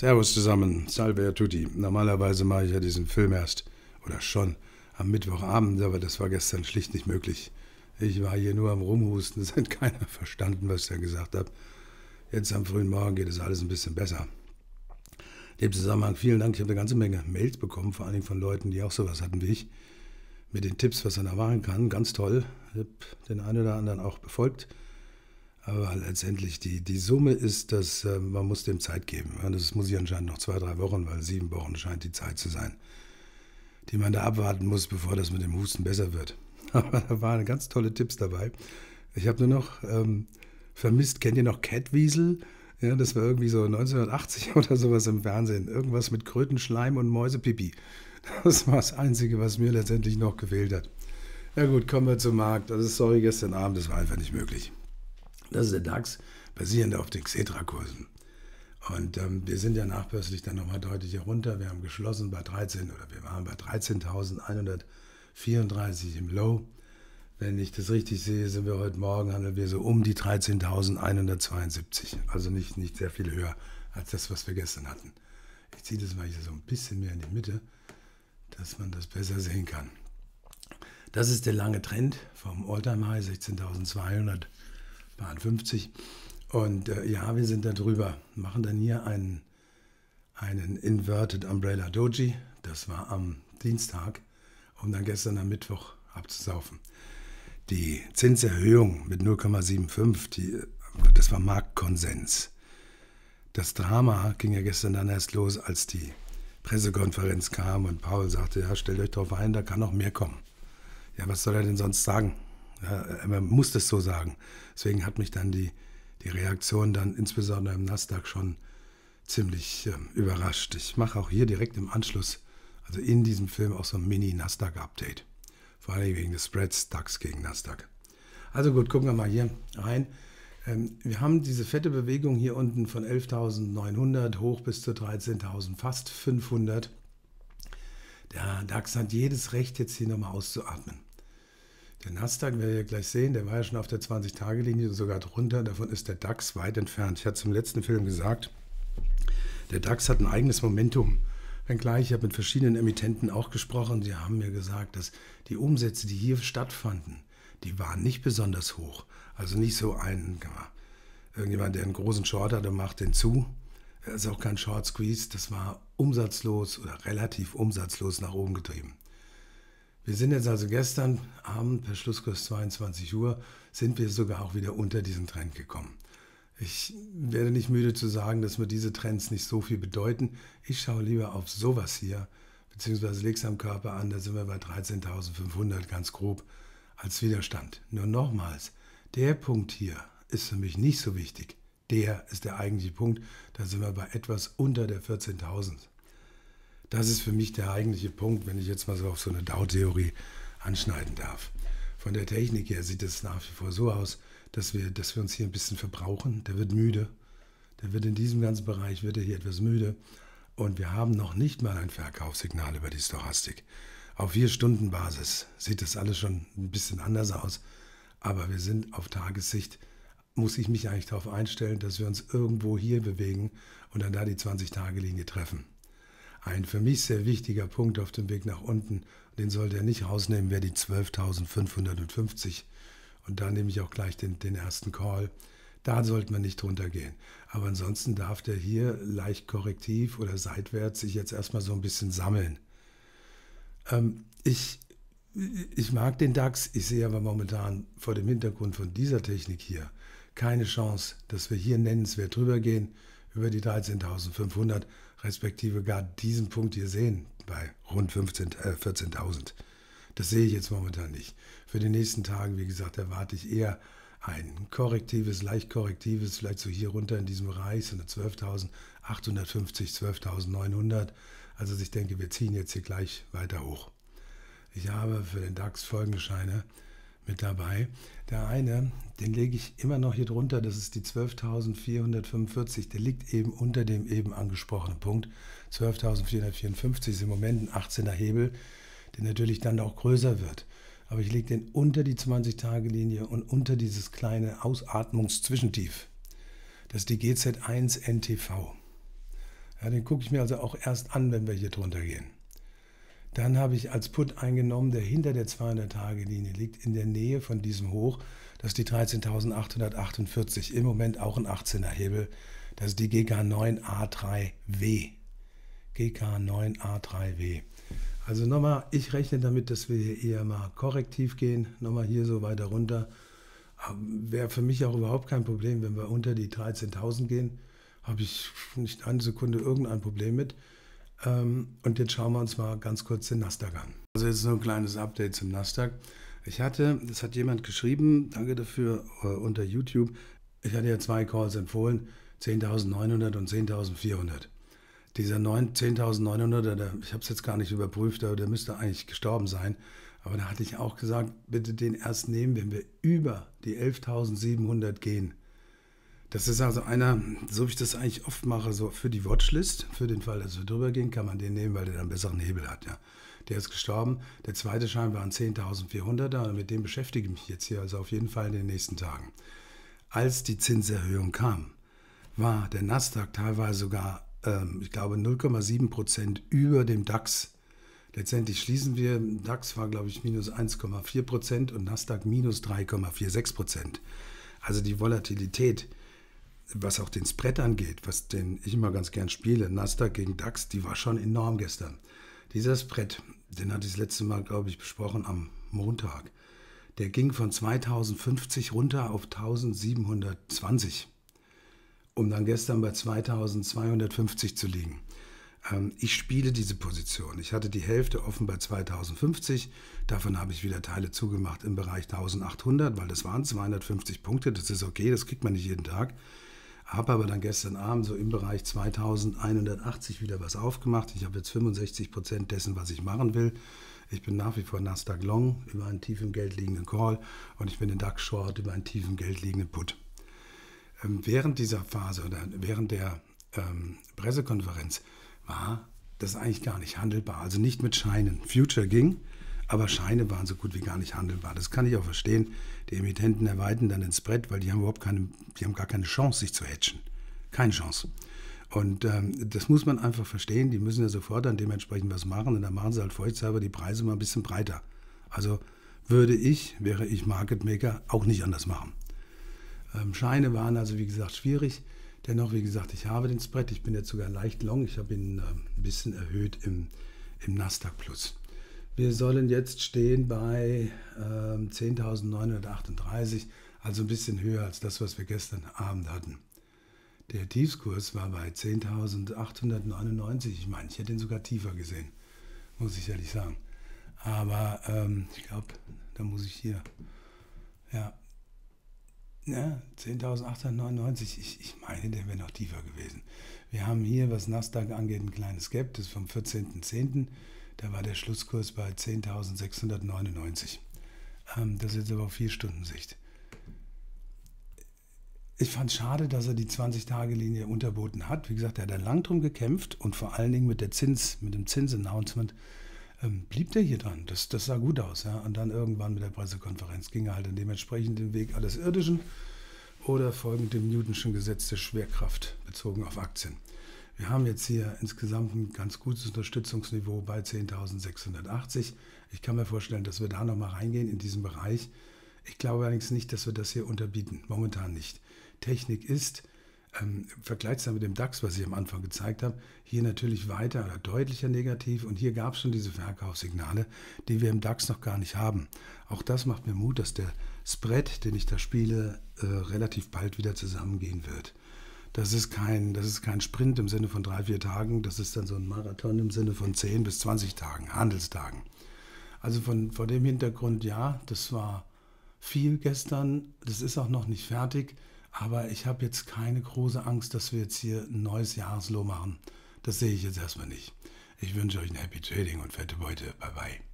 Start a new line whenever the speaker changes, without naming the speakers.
Servus zusammen, salve a tutti. Normalerweise mache ich ja diesen Film erst, oder schon, am Mittwochabend, aber das war gestern schlicht nicht möglich. Ich war hier nur am Rumhusten, es hat keiner verstanden, was ich da gesagt habe. Jetzt am frühen Morgen geht es alles ein bisschen besser. In dem Zusammenhang vielen Dank, ich habe eine ganze Menge Mails bekommen, vor allem von Leuten, die auch sowas hatten wie ich, mit den Tipps, was man erwarten kann. Ganz toll, ich habe den einen oder anderen auch befolgt. Aber letztendlich, die, die Summe ist, dass äh, man muss dem Zeit geben. Das muss ich anscheinend noch zwei, drei Wochen, weil sieben Wochen scheint die Zeit zu sein, die man da abwarten muss, bevor das mit dem Husten besser wird. Aber da waren ganz tolle Tipps dabei. Ich habe nur noch ähm, vermisst, kennt ihr noch Catwiesel? Ja, das war irgendwie so 1980 oder sowas im Fernsehen. Irgendwas mit Krötenschleim und Mäusepipi. Das war das Einzige, was mir letztendlich noch gefehlt hat. Ja gut, kommen wir zum Markt. Also sorry, gestern Abend, das war einfach nicht möglich. Das ist der DAX, basierend auf den Xetra-Kursen. Und ähm, wir sind ja nachbörslich dann nochmal deutlich herunter. Wir haben geschlossen bei 13 oder wir waren bei 13.134 im Low. Wenn ich das richtig sehe, sind wir heute Morgen, handeln wir so um die 13.172. Also nicht, nicht sehr viel höher als das, was wir gestern hatten. Ich ziehe das mal hier so ein bisschen mehr in die Mitte, dass man das besser sehen kann. Das ist der lange Trend vom Alltime high 16.200 waren 50. Und äh, ja, wir sind da drüber, machen dann hier einen, einen Inverted Umbrella Doji. Das war am Dienstag, um dann gestern am Mittwoch abzusaufen. Die Zinserhöhung mit 0,75, äh, das war Marktkonsens. Das Drama ging ja gestern dann erst los, als die Pressekonferenz kam und Paul sagte, ja, stellt euch darauf ein, da kann noch mehr kommen. Ja, was soll er denn sonst sagen? Ja, man muss das so sagen. Deswegen hat mich dann die, die Reaktion dann insbesondere im Nasdaq schon ziemlich äh, überrascht. Ich mache auch hier direkt im Anschluss, also in diesem Film, auch so ein Mini-Nasdaq-Update. Vor allem wegen des Spreads DAX gegen Nasdaq. Also gut, gucken wir mal hier rein. Ähm, wir haben diese fette Bewegung hier unten von 11.900 hoch bis zu 13.000, fast 500. Der DAX hat jedes Recht, jetzt hier nochmal auszuatmen. Der Nasdaq, werdet ihr gleich sehen, der war ja schon auf der 20-Tage-Linie sogar drunter. Davon ist der DAX weit entfernt. Ich hatte zum letzten Film gesagt, der DAX hat ein eigenes Momentum. Wenngleich, ich habe mit verschiedenen Emittenten auch gesprochen, die haben mir gesagt, dass die Umsätze, die hier stattfanden, die waren nicht besonders hoch. Also nicht so ein, irgendjemand, der einen großen Short hatte, macht den zu. Das ist auch kein Short Squeeze, das war umsatzlos oder relativ umsatzlos nach oben getrieben. Wir sind jetzt also gestern Abend per Schlusskurs 22 Uhr, sind wir sogar auch wieder unter diesen Trend gekommen. Ich werde nicht müde zu sagen, dass mir diese Trends nicht so viel bedeuten. Ich schaue lieber auf sowas hier, beziehungsweise lege es am Körper an, da sind wir bei 13.500 ganz grob als Widerstand. Nur nochmals, der Punkt hier ist für mich nicht so wichtig. Der ist der eigentliche Punkt, da sind wir bei etwas unter der 14.000. Das ist für mich der eigentliche Punkt, wenn ich jetzt mal so auf so eine Dow-Theorie anschneiden darf. Von der Technik her sieht es nach wie vor so aus, dass wir, dass wir uns hier ein bisschen verbrauchen. Der wird müde. Der wird in diesem ganzen Bereich, wird er hier etwas müde. Und wir haben noch nicht mal ein Verkaufssignal über die Stochastik. Auf vier Stunden Basis sieht das alles schon ein bisschen anders aus. Aber wir sind auf Tagessicht, muss ich mich eigentlich darauf einstellen, dass wir uns irgendwo hier bewegen und dann da die 20-Tage-Linie treffen ein für mich sehr wichtiger Punkt auf dem Weg nach unten. Den sollte er nicht rausnehmen, wäre die 12.550. Und da nehme ich auch gleich den, den ersten Call. Da sollte man nicht drunter gehen. Aber ansonsten darf der hier leicht korrektiv oder seitwärts sich jetzt erstmal so ein bisschen sammeln. Ähm, ich, ich mag den DAX, ich sehe aber momentan vor dem Hintergrund von dieser Technik hier keine Chance, dass wir hier nennenswert drüber gehen über die 13.500 respektive gar diesen Punkt hier sehen bei rund 15, äh, 14.000. Das sehe ich jetzt momentan nicht. Für die nächsten Tage, wie gesagt, erwarte ich eher ein korrektives, leicht korrektives, vielleicht so hier runter in diesem Bereich, so eine 12.850, 12.900. Also ich denke, wir ziehen jetzt hier gleich weiter hoch. Ich habe für den DAX folgende Scheine mit dabei. Der eine, den lege ich immer noch hier drunter, das ist die 12.445, der liegt eben unter dem eben angesprochenen Punkt. 12.454 ist im Moment ein 18er Hebel, der natürlich dann auch größer wird. Aber ich lege den unter die 20-Tage-Linie und unter dieses kleine Ausatmungszwischentief. Das ist die GZ1 NTV. Ja, den gucke ich mir also auch erst an, wenn wir hier drunter gehen. Dann habe ich als Put eingenommen, der hinter der 200-Tage-Linie liegt, in der Nähe von diesem Hoch. Das ist die 13.848, im Moment auch ein 18er Hebel. Das ist die GK9A3W. GK9A3W. Also nochmal, ich rechne damit, dass wir hier eher mal korrektiv gehen. Nochmal hier so weiter runter. Wäre für mich auch überhaupt kein Problem, wenn wir unter die 13.000 gehen. Habe ich nicht eine Sekunde irgendein Problem mit. Ähm, und jetzt schauen wir uns mal ganz kurz den Nasdaq an. Also jetzt nur ein kleines Update zum Nasdaq. Ich hatte, das hat jemand geschrieben, danke dafür, äh, unter YouTube, ich hatte ja zwei Calls empfohlen, 10.900 und 10.400. Dieser 10900 ich habe es jetzt gar nicht überprüft, aber der müsste eigentlich gestorben sein. Aber da hatte ich auch gesagt, bitte den erst nehmen, wenn wir über die 11.700 gehen. Das ist also einer, so wie ich das eigentlich oft mache, so für die Watchlist, für den Fall, dass wir drüber gehen, kann man den nehmen, weil der dann einen besseren Hebel hat, ja. Der ist gestorben. Der zweite Schein war ein 10.400er mit dem beschäftige ich mich jetzt hier, also auf jeden Fall in den nächsten Tagen. Als die Zinserhöhung kam, war der Nasdaq teilweise sogar, ähm, ich glaube, 0,7 Prozent über dem DAX. Letztendlich schließen wir, DAX war, glaube ich, minus 1,4 Prozent und Nasdaq minus 3,46 Prozent. Also die Volatilität was auch den Spread angeht, was den ich immer ganz gern spiele, Nasdaq gegen DAX, die war schon enorm gestern. Dieser Spread, den hatte ich das letzte Mal, glaube ich, besprochen am Montag. Der ging von 2050 runter auf 1720, um dann gestern bei 2250 zu liegen. Ähm, ich spiele diese Position. Ich hatte die Hälfte offen bei 2050. Davon habe ich wieder Teile zugemacht im Bereich 1800, weil das waren 250 Punkte. Das ist okay, das kriegt man nicht jeden Tag habe aber dann gestern Abend so im Bereich 2180 wieder was aufgemacht. Ich habe jetzt 65 Prozent dessen, was ich machen will. Ich bin nach wie vor Nasdaq Long über einen tiefen Geld liegenden Call und ich bin in DAX Short über einen tiefen Geld liegenden Put. Ähm, während dieser Phase oder während der ähm, Pressekonferenz war das eigentlich gar nicht handelbar. Also nicht mit Scheinen. Future ging, aber Scheine waren so gut wie gar nicht handelbar. Das kann ich auch verstehen. Die Emittenten erweiten dann ins Brett, weil die haben überhaupt keine, die haben gar keine Chance, sich zu hatchen. Keine Chance. Und ähm, das muss man einfach verstehen. Die müssen ja sofort dann dementsprechend was machen. Und dann machen sie halt feuchtshalber die Preise mal ein bisschen breiter. Also würde ich, wäre ich Market Maker, auch nicht anders machen. Ähm, Scheine waren also, wie gesagt, schwierig. Dennoch, wie gesagt, ich habe den Spread. Ich bin jetzt sogar leicht long. Ich habe ihn äh, ein bisschen erhöht im, im Nasdaq Plus. Wir sollen jetzt stehen bei äh, 10.938, also ein bisschen höher als das, was wir gestern Abend hatten. Der Tiefskurs war bei 10.899. Ich meine, ich hätte ihn sogar tiefer gesehen, muss ich ehrlich sagen. Aber ähm, ich glaube, da muss ich hier. Ja. Ja, 10.899, ich, ich meine, der wäre noch tiefer gewesen. Wir haben hier, was Nasdaq angeht, ein kleines Gap, das ist vom 14.10. Da war der Schlusskurs bei 10.699. Ähm, das ist jetzt aber auf vier stunden sicht Ich fand es schade, dass er die 20-Tage-Linie unterboten hat. Wie gesagt, er hat da lang drum gekämpft und vor allen Dingen mit, der Zins, mit dem Zinsannouncement ähm, blieb er hier dran. Das, das sah gut aus. Ja? Und dann irgendwann mit der Pressekonferenz ging er halt dann dementsprechend den Weg alles Irdischen oder folgend dem Newtonschen Gesetz der Schwerkraft bezogen auf Aktien. Wir haben jetzt hier insgesamt ein ganz gutes Unterstützungsniveau bei 10.680. Ich kann mir vorstellen, dass wir da nochmal reingehen in diesen Bereich. Ich glaube allerdings nicht, dass wir das hier unterbieten. Momentan nicht. Technik ist, ähm, vergleichsweise mit dem DAX, was ich am Anfang gezeigt habe, hier natürlich weiter oder deutlicher negativ. Und hier gab es schon diese Verkaufssignale, die wir im DAX noch gar nicht haben. Auch das macht mir Mut, dass der Spread, den ich da spiele, äh, relativ bald wieder zusammengehen wird. Das ist kein, das ist kein Sprint im Sinne von drei, vier Tagen, das ist dann so ein Marathon im Sinne von zehn bis 20 Tagen, Handelstagen. Also von, vor dem Hintergrund, ja, das war viel gestern, das ist auch noch nicht fertig, aber ich habe jetzt keine große Angst, dass wir jetzt hier ein neues Jahresloh machen. Das sehe ich jetzt erstmal nicht. Ich wünsche euch ein Happy Trading und fette Beute. Bye bye.